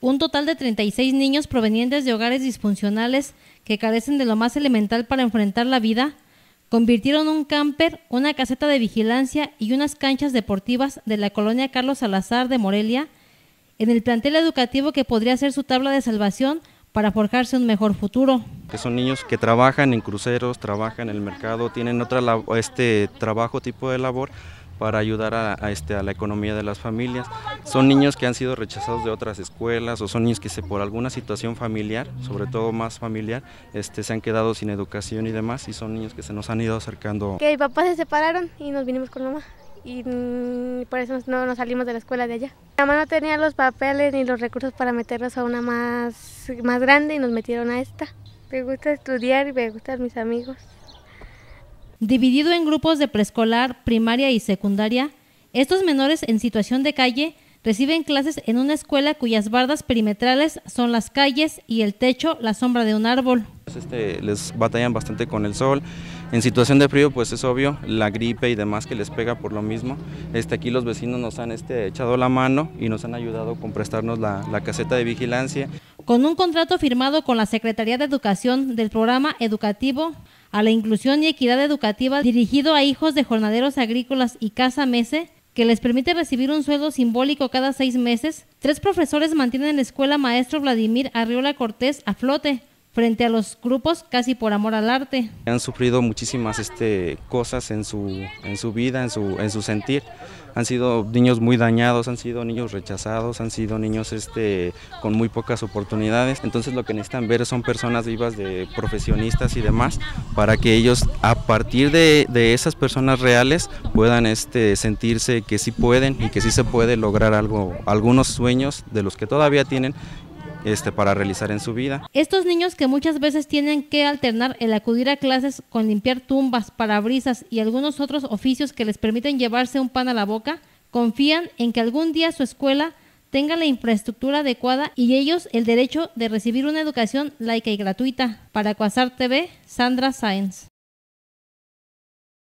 un total de 36 niños provenientes de hogares disfuncionales que carecen de lo más elemental para enfrentar la vida, convirtieron un camper, una caseta de vigilancia y unas canchas deportivas de la colonia Carlos Salazar de Morelia en el plantel educativo que podría ser su tabla de salvación para forjarse un mejor futuro. Que son niños que trabajan en cruceros, trabajan en el mercado, tienen otro este trabajo tipo de labor, para ayudar a, este, a la economía de las familias. Son niños que han sido rechazados de otras escuelas o son niños que se, por alguna situación familiar, sobre todo más familiar, este, se han quedado sin educación y demás y son niños que se nos han ido acercando. Que mi papá se separaron y nos vinimos con mamá y mm, por eso no nos salimos de la escuela de allá. Mi mamá no tenía los papeles ni los recursos para meternos a una más, más grande y nos metieron a esta. Me gusta estudiar y me gustan mis amigos. Dividido en grupos de preescolar, primaria y secundaria, estos menores en situación de calle reciben clases en una escuela cuyas bardas perimetrales son las calles y el techo la sombra de un árbol. Pues, este, les batallan bastante con el sol, en situación de frío pues es obvio, la gripe y demás que les pega por lo mismo. Este, aquí los vecinos nos han este, echado la mano y nos han ayudado con prestarnos la caseta de vigilancia. Con un contrato firmado con la Secretaría de Educación del Programa Educativo a la inclusión y equidad educativa dirigido a hijos de jornaderos agrícolas y casa mese que les permite recibir un sueldo simbólico cada seis meses, tres profesores mantienen la escuela maestro Vladimir Arriola Cortés a flote, frente a los grupos casi por amor al arte. Han sufrido muchísimas este, cosas en su, en su vida, en su, en su sentir. Han sido niños muy dañados, han sido niños rechazados, han sido niños este, con muy pocas oportunidades. Entonces lo que necesitan ver son personas vivas de profesionistas y demás para que ellos a partir de, esas personas reales puedan este, sentirse que sí pueden y que sí se puede lograr algo, algunos sueños de los que todavía tienen este, para realizar en su vida. Estos niños que muchas veces tienen que alternar el acudir a clases con limpiar tumbas, parabrisas y algunos otros oficios que les permiten llevarse un pan a la boca, confían en que algún día su escuela tenga la infraestructura adecuada y ellos el derecho de recibir una educación laica y gratuita. Para Cuasar TV, Sandra Sáenz.